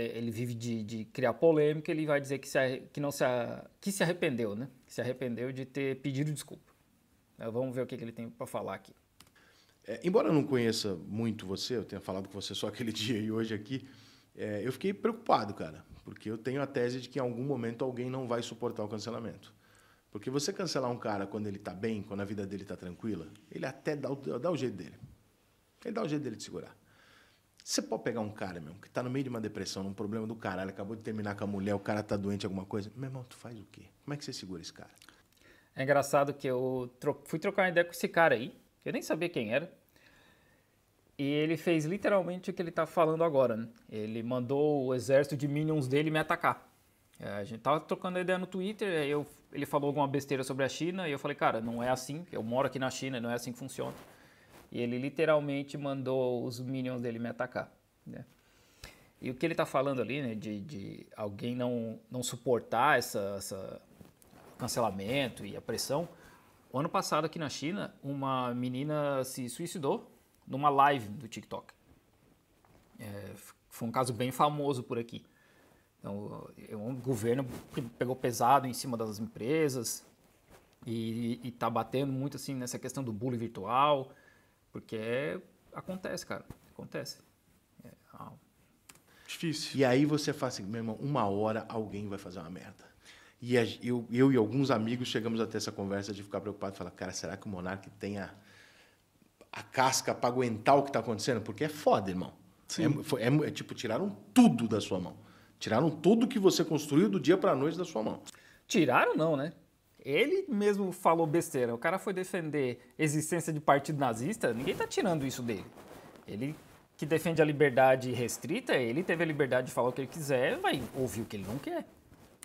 ele vive de, de, criar polêmica, ele vai dizer que, se, que, não se, que se arrependeu, né? Que se arrependeu de ter pedido desculpa. É, vamos ver o que, que ele tem para falar aqui. É, embora eu não conheça muito você, eu tenha falado com você só aquele dia e hoje aqui, é, eu fiquei preocupado, cara, porque eu tenho a tese de que em algum momento alguém não vai suportar o cancelamento. Porque você cancelar um cara quando ele está bem, quando a vida dele está tranquila, ele até dá o, dá o jeito dele. Ele dá o jeito dele de segurar. Você pode pegar um cara, meu, que tá no meio de uma depressão, num problema do caralho, acabou de terminar com a mulher, o cara tá doente, alguma coisa. Meu irmão, tu faz o quê? Como é que você segura esse cara? É engraçado que eu tro fui trocar uma ideia com esse cara aí, que eu nem sabia quem era. E ele fez literalmente o que ele tá falando agora, né? Ele mandou o exército de minions dele me atacar. É, a gente tava trocando ideia no Twitter, eu, ele falou alguma besteira sobre a China, e eu falei, cara, não é assim, eu moro aqui na China, não é assim que funciona. E ele literalmente mandou os minions dele me atacar. Né? E o que ele está falando ali, né, de, de, alguém não, não suportar essa, essa cancelamento e a pressão. O ano passado aqui na China, uma menina se suicidou numa live do TikTok. É, foi um caso bem famoso por aqui. Então, o é governo pegou pesado em cima das empresas e está batendo muito assim nessa questão do bullying virtual porque é, acontece, cara. Acontece. É, ah. Difícil. E aí você faz assim, meu irmão, uma hora alguém vai fazer uma merda. E eu, eu e alguns amigos chegamos até essa conversa de ficar preocupado e falar, cara, será que o Monark tem a, a casca para aguentar o que está acontecendo? Porque é foda, irmão. É, é, é, tipo, tiraram tudo da sua mão. Tiraram tudo que você construiu do dia para a noite da sua mão. Tiraram não, né? Ele mesmo falou besteira. O cara foi defender existência de partido nazista, ninguém está tirando isso dele. Ele que defende a liberdade restrita, ele teve a liberdade de falar o que ele quiser, vai ouvir o que ele não quer.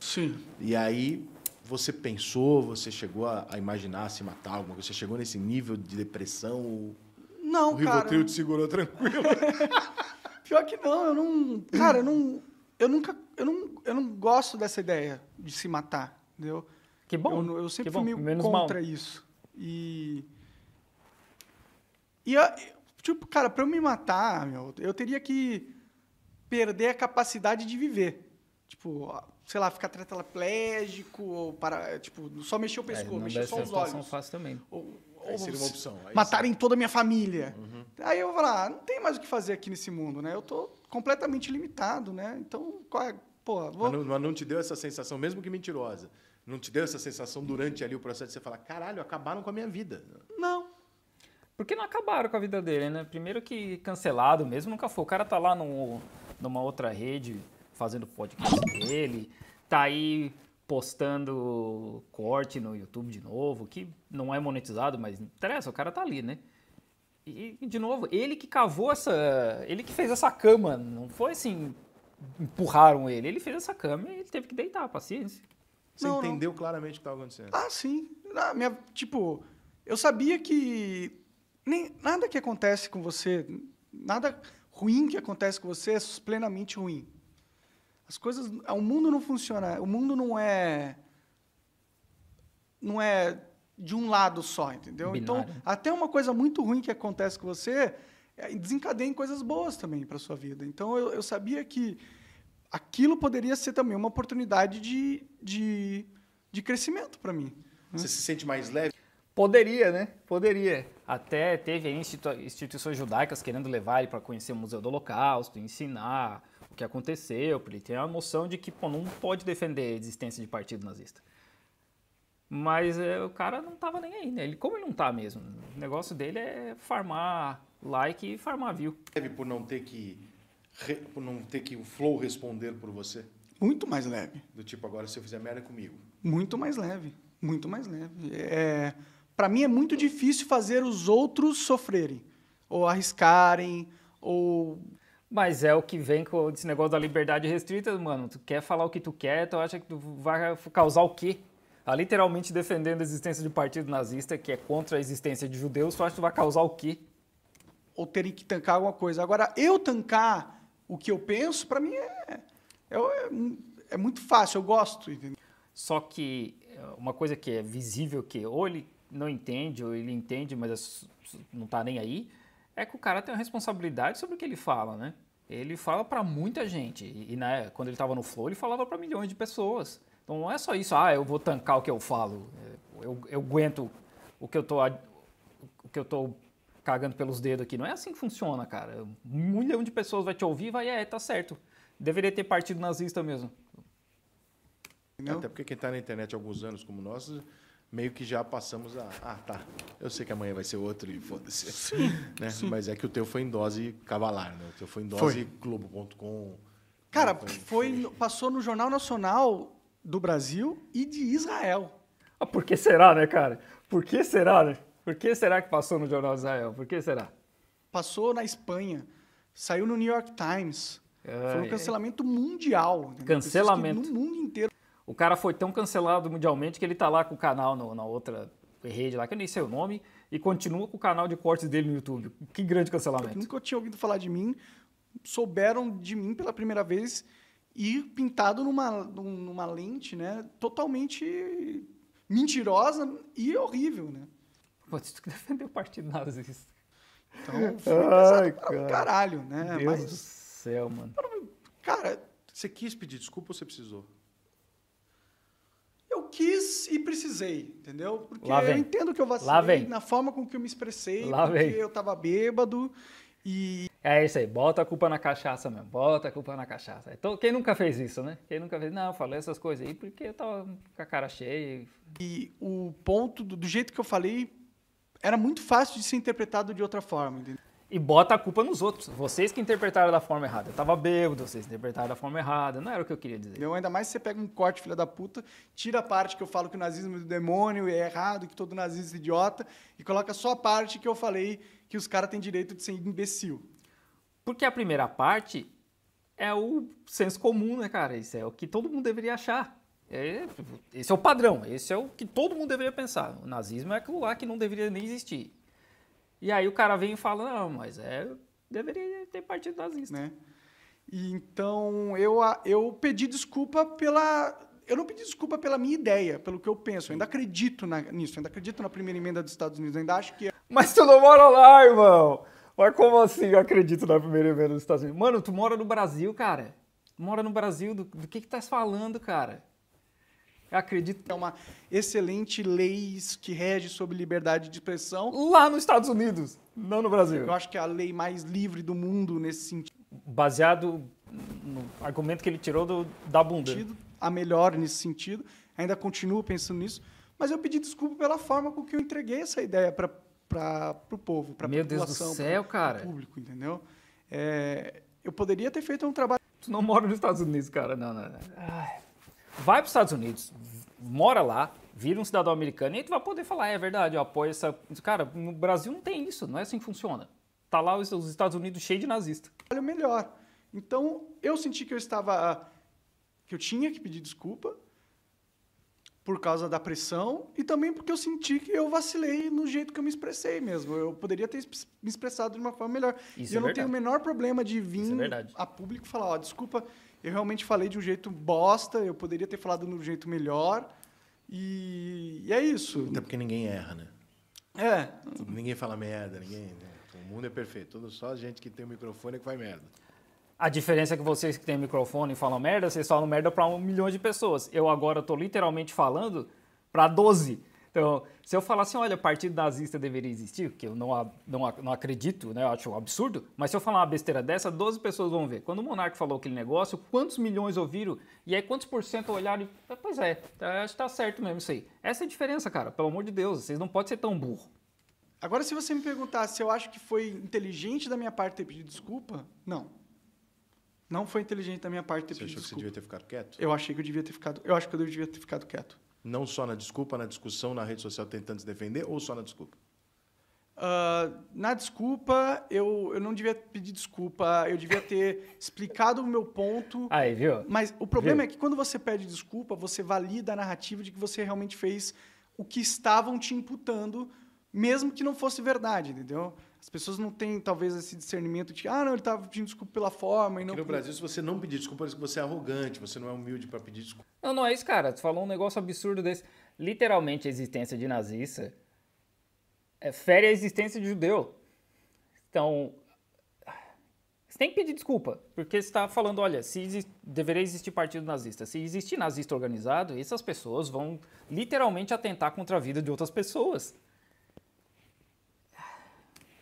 Sim. E aí você pensou, você chegou a, a imaginar se matar alguma coisa? Você chegou nesse nível de depressão? Não, o cara. O Ribotril te segurou tranquilo. Pior que não, eu não. Cara, eu não. Eu nunca. Eu não, eu não gosto dessa ideia de se matar, entendeu? Que bom. Eu, eu sempre fui meio contra mal. isso. E. E, tipo, cara, pra eu me matar, meu, eu teria que perder a capacidade de viver. Tipo, sei lá, ficar tetraplégico, ou para, tipo, só mexer o é, pescoço, é, mexer só os olhos. fácil também. Ou, ou seria uma opção. Aí matarem sim. toda a minha família. Uhum. Aí eu vou falar, ah, não tem mais o que fazer aqui nesse mundo, né? Eu tô completamente limitado, né? Então, qual é? Pô, vou... mas, não, mas não te deu essa sensação, mesmo que mentirosa, não te deu essa sensação durante ali o processo de você falar, caralho, acabaram com a minha vida? Não. Porque não acabaram com a vida dele, né? Primeiro que cancelado mesmo nunca foi. O cara tá lá no, numa outra rede fazendo podcast dele, tá aí postando corte no YouTube de novo, que não é monetizado, mas interessa, o cara tá ali, né? E, de novo, ele que cavou essa. Ele que fez essa cama, não foi assim. Empurraram ele, ele fez essa cama e ele teve que deitar, paciência. Você não, entendeu não. claramente o que estava acontecendo? Ah, sim. Ah, minha, tipo, eu sabia que nem, nada que acontece com você, nada ruim que acontece com você é plenamente ruim. As coisas, é, o mundo não funciona, o mundo não é não é de um lado só, entendeu? Então, Binário. Então, até uma coisa muito ruim que acontece com você é, desencadeia em coisas boas também para sua vida. Então, eu, eu sabia que aquilo poderia ser também uma oportunidade de, de, de crescimento para mim. Né? Você se sente mais leve? Poderia, né? Poderia. Até teve institu instituições judaicas querendo levar ele para conhecer o Museu do Holocausto, ensinar o que aconteceu, para ele ter a noção de que pô, não pode defender a existência de partido nazista. Mas é, o cara não tava nem aí, né? Ele, como ele não tá mesmo? O negócio dele é farmar like e farmar view. Deve por não ter que re, não ter que o flow responder por você? Muito mais leve. Do tipo, agora se eu fizer merda comigo. Muito mais leve. Muito mais leve. É, para mim é muito difícil fazer os outros sofrerem, ou arriscarem, ou. Mas é o que vem com esse negócio da liberdade restrita, mano. Tu quer falar o que tu quer, tu acha que tu vai causar o quê? Tá literalmente defendendo a existência de um partido nazista que é contra a existência de judeus, tu acha que tu vai causar o quê? Ou terem que tancar alguma coisa. Agora, eu tancar o que eu penso, para mim é, é, é, é, muito fácil, eu gosto. Entendeu? Só que eh, uma coisa que é visível que ou ele não entende, ou ele entende, mas é não está nem aí, é que o cara tem uma responsabilidade sobre o que ele fala, né? Ele fala para muita gente. E, né, quando ele estava no Flow, ele falava para milhões de pessoas. Então não é só isso, ah, eu vou tancar o que eu falo, eh, eu, eu aguento o que eu tô, o que eu tô cagando pelos dedos aqui. Não é assim que funciona, cara. Um milhão de pessoas vai te ouvir e vai, é, tá certo. Deveria ter partido nazista mesmo. Não? Até porque quem está na internet há alguns anos como nós, meio que já passamos a. Ah, tá. Eu sei que amanhã vai ser outro e foda-se. Né? Mas é que o teu foi em dose cavalar, né? O teu foi em dose Globo.com. Cara, então, foi, foi, passou no Jornal Nacional do Brasil e de Israel. Ah, por que será, né, cara? Por que será, né? Por que será que passou no Jornal Israel? Por que será? Passou na Espanha, saiu no New York Times. É, foi um é. cancelamento mundial. Né? Cancelamento. No mundo inteiro. O cara foi tão cancelado mundialmente que ele tá lá com o canal no, na outra rede lá, que eu nem sei o nome, e continua com o canal de cortes dele no YouTube. Que grande cancelamento. Eu nunca tinha ouvido falar de mim, souberam de mim pela primeira vez e pintado numa, numa lente né, totalmente mentirosa e horrível, né? Pô, tu que defendeu o partido nazista. Então, Ai, cara. caralho, né? Deus Mas, do céu, mano. Cara, você quis pedir desculpa ou você precisou? Eu quis e precisei, entendeu? Porque eu entendo que eu vacilei na forma com que eu me expressei, Lá porque vem. eu tava bêbado e... É isso aí, bota a culpa na cachaça mesmo, bota a culpa na cachaça. Então, quem nunca fez isso, né? Quem nunca fez, não, eu falei essas coisas aí porque eu tava com a cara cheia. E, e o ponto, do, do jeito que eu falei, era muito fácil de ser interpretado de outra forma. Entendeu? E bota a culpa nos outros. Vocês que interpretaram da forma errada. Eu tava bêbado, vocês interpretaram da forma errada. Não era o que eu queria dizer. Não, ainda mais se você pega um corte, filha da puta, tira a parte que eu falo que o nazismo é do demônio é errado, que todo nazista é idiota, e coloca só a parte que eu falei que os caras têm direito de ser imbecil. Porque a primeira parte é o senso comum, né, cara? Isso é o que todo mundo deveria achar. É, esse é o padrão, esse é o que todo mundo deveria pensar. O nazismo é aquilo lá que não deveria nem existir. E aí o cara vem e fala, não, mas é, deveria ter partido nazista. Né? E então eu, eu pedi desculpa pela. Eu não pedi desculpa pela minha ideia, pelo que eu penso. Eu ainda acredito na, nisso, eu ainda acredito na primeira emenda dos Estados Unidos, eu ainda acho que. É- mas tu não mora lá, irmão! Mas como assim eu acredito na primeira emenda dos Estados Unidos? Mano, tu mora no Brasil, cara. Tu mora no Brasil, do, do que que tá falando, cara? acredito que é uma excelente lei que rege sobre liberdade de expressão. Lá nos Estados Unidos, não no Brasil. Eu acho que é a lei mais livre do mundo nesse sentido. Baseado no argumento que ele tirou do, da bunda. A melhor nesse sentido, ainda continuo pensando nisso, mas eu pedi desculpa pela forma com que eu entreguei essa ideia para o povo, para a população. Meu Deus do céu, cara. público, entendeu? É, eu poderia ter feito um trabalho. Tu não mora nos Estados Unidos, cara. Não, não, não. Ai vai para os Estados Unidos, mora lá, vira um cidadão americano, e aí tu vai poder falar, é verdade, eu apoio essa... Cara, no Brasil não tem isso, não é assim que funciona. Tá lá os Estados Unidos cheio de nazista. Olha, melhor. Então, eu senti que eu estava... Ah, que eu tinha que pedir desculpa por causa da pressão e também porque eu senti que eu vacilei no jeito que eu me expressei mesmo. Eu poderia ter me expressado de uma forma melhor. Isso e é eu é não verdade. tenho o menor problema de é vir é a público falar, ó, desculpa eu realmente falei de um jeito bosta, eu poderia ter falado de um jeito melhor. E, e é isso. Até porque ninguém erra, né? É. Ninguém fala merda, ninguém. Né? O mundo é perfeito, todo só a gente que tem o microfone é que faz merda. A diferença é que vocês que têm microfone e falam merda, vocês falam merda para um milhão de pessoas. Eu agora estou literalmente falando para 12. Então, se eu falar assim, olha, partido nazista deveria existir, que eu não, não, não acredito, né? Eu acho um absurdo, mas se eu falar uma besteira dessa, 12 pessoas vão ver. Quando o Monarque falou aquele negócio, quantos milhões ouviram? E aí quantos por cento olharam? E, pois é, tá, acho que tá certo mesmo isso aí. Essa é a diferença, cara. Pelo amor de Deus, vocês não podem ser tão burro. Agora, se você me perguntar se eu acho que foi inteligente da minha parte ter pedido desculpa, não. Não foi inteligente da minha parte ter você pedido desculpa. Você achou que você devia ter ficado quieto? Eu achei que eu devia ter ficado. Eu acho que eu devia ter ficado quieto. Não só na desculpa, na discussão, na rede social tentando se defender, ou só na desculpa? Uh, na desculpa, eu, eu não devia pedir desculpa, eu devia ter explicado o meu ponto. Aí, viu? Mas o problema viu? é que quando você pede desculpa, você valida a narrativa de que você realmente fez o que estavam te imputando, mesmo que não fosse verdade, entendeu? As pessoas não têm, talvez, esse discernimento de, ah, não, ele estava tá pedindo desculpa pela forma. E não... Aqui no Brasil, se você não pedir desculpa, parece que você é arrogante, você não é humilde para pedir desculpa. Não, não é isso, cara. Tu falou um negócio absurdo desse. Literalmente, a existência de nazista é fere a existência de judeu. Então, você tem que pedir desculpa, porque você está falando, olha, se deveria existir partido nazista. Se existir nazista organizado, essas pessoas vão literalmente atentar contra a vida de outras pessoas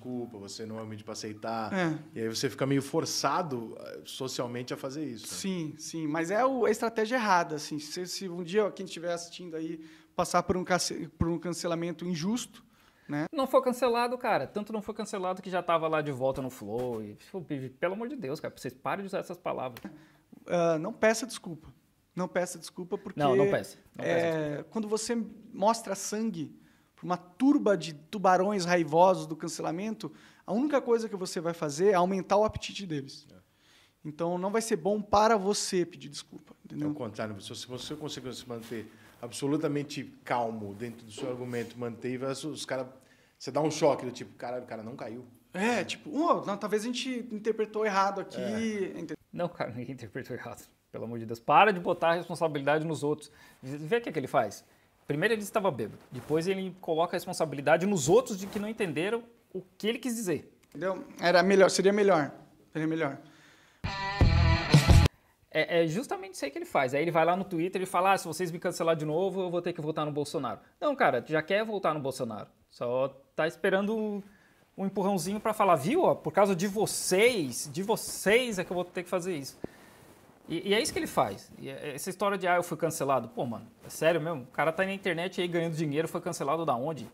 desculpa, você não é humilde para aceitar. É. E aí você fica meio forçado eh, socialmente a fazer isso. Né? Sim, sim. Mas é a estratégia errada. Assim. Se, se um dia quem estiver assistindo aí passar por um, por um cancelamento injusto, né? Não foi cancelado, cara. Tanto não foi cancelado que já estava lá de volta no Flow. E, pelo amor de Deus, cara, vocês parem de usar essas palavras. Uh, não peça desculpa. Não peça desculpa porque... Não, não peça. Não peça é, quando você mostra sangue uma turba de tubarões raivosos do cancelamento, a única coisa que você vai fazer é aumentar o apetite deles. É. Então, não vai ser bom para você pedir desculpa. Entendeu? Ao contrário, se você conseguir se manter absolutamente calmo dentro do seu argumento, manter, os caras. Você dá um choque do tipo, cara, o cara não caiu. É, é. tipo, oh, não, talvez a gente interpretou errado aqui. É. Não, cara, ninguém interpretou errado. Pelo amor de Deus. Para de botar a responsabilidade nos outros. Vê o que, é que ele faz. Primeiro ele estava bêbado, depois ele coloca a responsabilidade nos outros de que não entenderam o que ele quis dizer. Entendeu? Era melhor, seria melhor. Seria melhor. É, é, justamente isso aí que ele faz. Aí ele vai lá no Twitter e fala: ah, se vocês me cancelar de novo, eu vou ter que votar no Bolsonaro. Não, cara, já quer votar no Bolsonaro. Só tá esperando um empurrãozinho para falar: viu, ó, por causa de vocês, de vocês é que eu vou ter que fazer isso. E, e, é isso que ele faz. E é, essa história de, ah, eu fui cancelado. Pô, mano, é sério mesmo? O cara tá na internet aí ganhando dinheiro, foi cancelado da onde?